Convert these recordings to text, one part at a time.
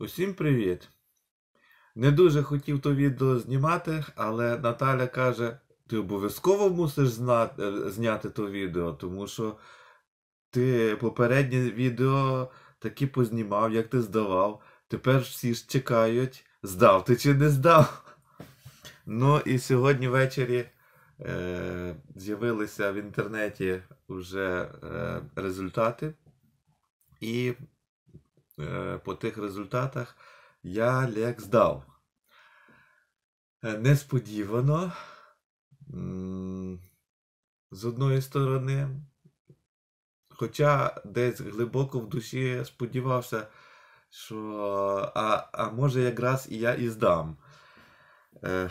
Усім привіт! Не дуже хотів то відео знімати, але Наталя каже: ти обов'язково мусиш зна... Е, зняти то відео, тому що ти попереднє відео таки познімав, як ти здавав. Тепер всі ж чекають, здав ти чи не здав. Ну і сьогодні ввечері е, з'явилися в інтернеті вже е, результати. І Е, по тих результатах я лек здав. Е, несподівано, з одної сторони, хоча десь глибоко в душі сподівався, що а, а може якраз і я і здам. Е,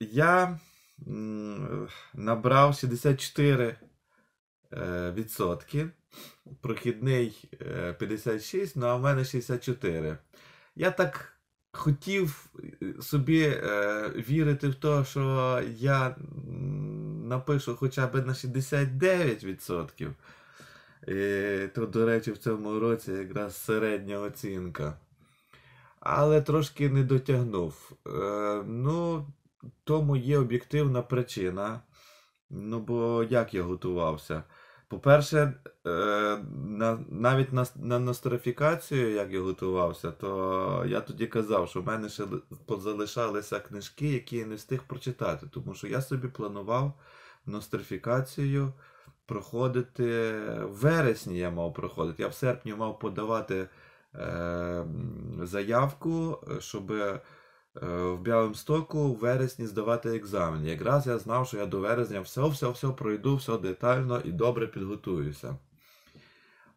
я набрав 64% прохідний 56, е, ну а в мене 64. Я так. Хотів е, собі е, вірити в те, що я напишу хоча б на 69%. то, до речі, в цьому році якраз середня оцінка. Але трошки не дотягнув. ну, тому є об'єктивна причина. Ну, бо як я готувався? По-перше, е, навіть на нострифікацію, як я готувався, то я тоді казав, що в мене ще позалишалися книжки, які я не встиг прочитати. Тому що я собі планував нострифікацію проходити в вересні я мав проходити. Я в серпні мав подавати е, заявку, е, щоб. Е, в Біломстоку в вересні здавати екзамен. Якраз я знав, що я до вересня все-все-все пройду, все детально і добре підготуюся.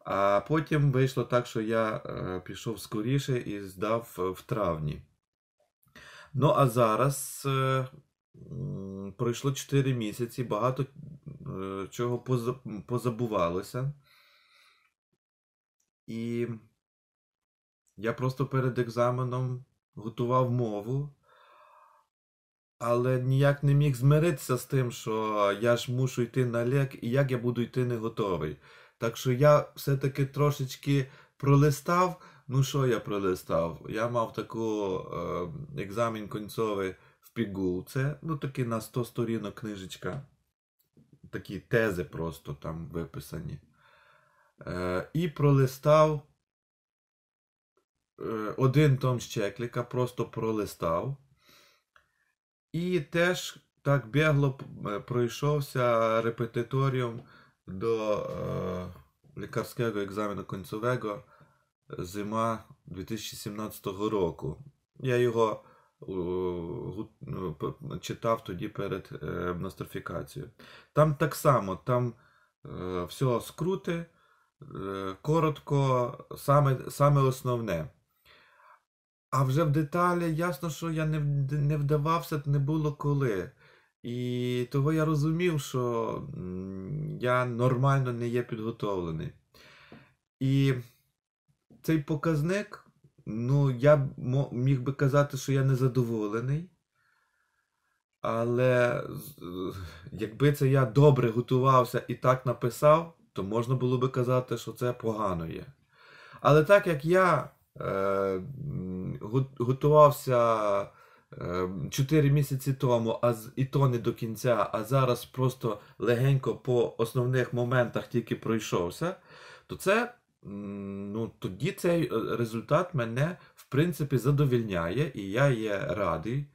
А потім вийшло так, що я е, пішов скоріше і здав в травні. Ну, а зараз е, пройшло 4 місяці, багато чого позабувалося. І я просто перед екзаменом готував мову, але ніяк не міг змиритися з тим, що я ж мушу йти на лек, і як я буду йти не готовий. Так що я все-таки трошечки пролистав. Ну що я пролистав? Я мав таку е, екзамен кінцовий в пігулце, ну таки на 100 сторінок книжечка. Такі тези просто там виписані. Е, І пролистав Е, один том Щекліка просто пролистав. І теж так бігло е, пройшовся репетиторіум до е, лікарського екзамену концевого зима 2017 року. Я його е, ну, читав тоді перед е, нострифікацією. Там так само, там е, все скрути, е, коротко, саме, саме основне. А вже в деталі ясно, що я не не вдавався, не було коли. І того я розумів, що я нормально не є підготовлений. І цей показник, ну, я міг би казати, що я незадоволений. Але якби це я добре готувався і так написав, то можна було би казати, що це погано є. Але так як я. Е, готувався 4 е, місяці тому, а і то не до кінця, а зараз просто легенько по основних моментах тільки пройшовся, то це ну, тоді цей е, результат мене в принципі задовільняє, і я є радий.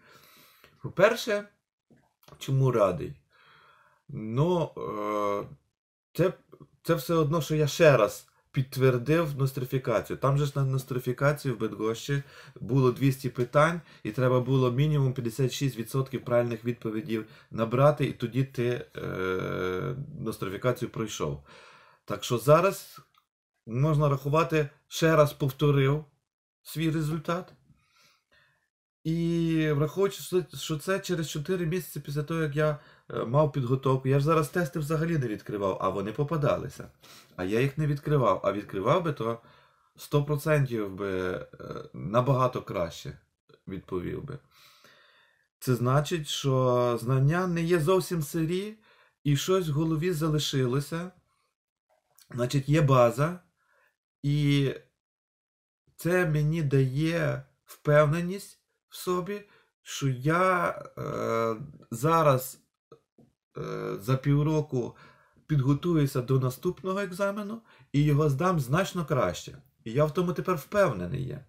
По-перше, чому радий? Ну, це це все одно, що я ще раз підтвердив нострифікацію. Там же ж на нострифікацію в Бедгощі було 200 питань, і треба було мінімум 56% правильних відповідів набрати, і тоді ти е, нострифікацію пройшов. Так що зараз можна рахувати, ще раз повторив свій результат. І враховуючи, що це через 4 місяці після того, як я е, мав підготовку, я ж зараз тести взагалі не відкривав, а вони попадалися. А я їх не відкривав. А відкривав би, то 100% би е, набагато краще відповів би. Це значить, що знання не є зовсім сирі, і щось в голові залишилося. Значить, є база, і це мені дає впевненість в собі, що я е, зараз е, за півроку підготуюся до наступного екзамену і його здам значно краще. І я в тому тепер впевнений є.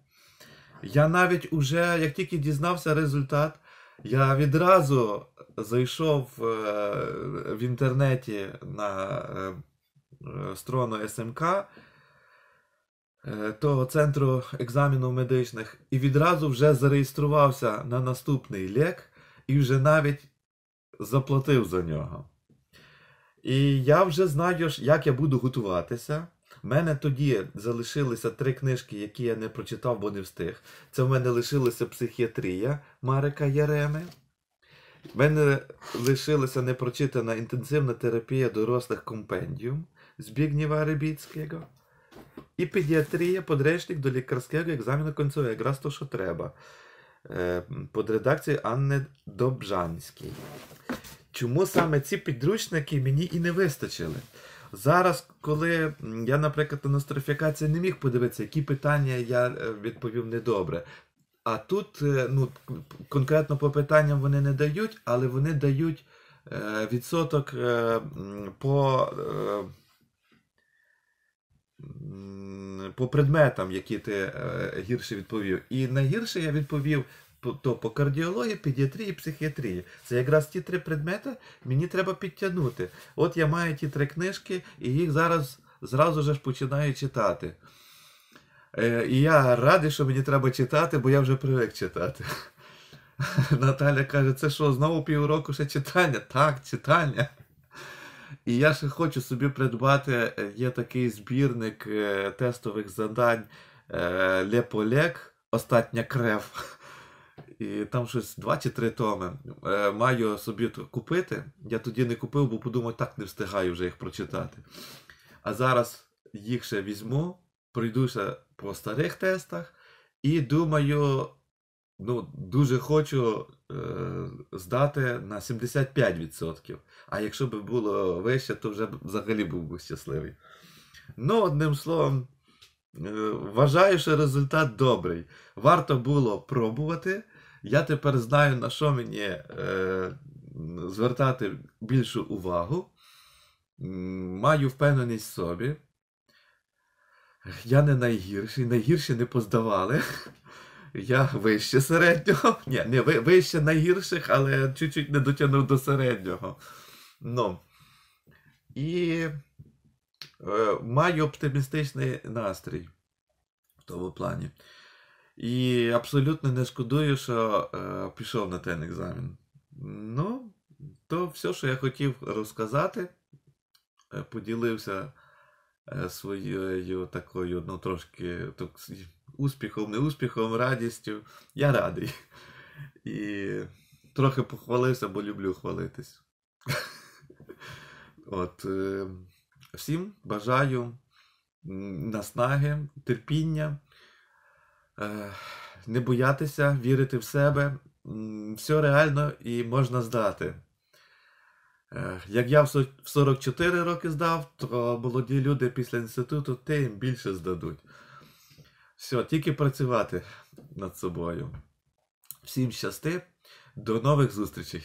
Я навіть уже, як тільки дізнався результат, я відразу зайшов е, в інтернеті на е, сторону СМК Е, того центру екзаменів медичних і відразу вже зареєструвався на наступний лік і вже навіть заплатив за нього. І я вже знаю, як я буду готуватися. У мене тоді залишилися три книжки, які я не прочитав, бо не встиг. Це в мене лишилася психіатрія Марика Яреми. У мене лишилася непрочитана інтенсивна терапія дорослих компендіум Збігніва Рибіцького. І педіатрія, подречник до лікарського екзамену концевого, якраз то, що треба. Е, Под редакцією Анни Добжанській. Чому саме ці підручники мені і не вистачили? Зараз, коли я, наприклад, на нострифікації не міг подивитися, які питання я е, відповів недобре. А тут е, ну, конкретно по питанням вони не дають, але вони дають відсоток по по предметам, які ти е, гірше відповів. І найгірше я відповів то по кардіології, педіатрії, психіатрії. Це якраз ті три предмети мені треба підтягнути. От я маю ті три книжки, і їх зараз зразу ж починаю читати. Е, і я радий, що мені треба читати, бо я вже привик читати. Наталя каже, це що, знову півроку ще читання? Так, читання. І я ще хочу собі придбати, е, є такий збірник е, тестових задань е, Леполек Остатня крев. І там щось 2 чи три томи. Маю собі купити. Я тоді не купив, бо подумав, так не встигаю вже їх прочитати. А зараз їх ще візьму, пройдуся по старих тестах і думаю, ну, дуже хочу е, здати на 75%. А якщо б було вище, то вже взагалі був би щасливий. Ну, одним словом, е, вважаю, що результат добрий. Варто було пробувати. Я тепер знаю, на що мені е, звертати більшу увагу. Маю впевненість в собі. Я не найгірший, найгірші не поздавали. Я вище середнього. Ні, не вище найгірших, але чуть-чуть не дотягнув до середнього. Ну. І е, маю оптимістичний настрій в тому плані. І абсолютно не шкодую, що е, пішов на той екзамен. Ну, то все, що я хотів розказати, е, поділився е, своєю такою, ну, трошки успіхом, неуспіхом, радістю. Я радий. І трохи похвалився, бо люблю хвалитись. От. Е, всім бажаю наснаги, терпіння, е, не боятися, вірити в себе. Все реально і можна здати. Е, як я в 44 роки здав, то молоді люди після інституту тим більше здадуть. Все, тільки працювати над собою. Всім щасти, до нових зустрічей!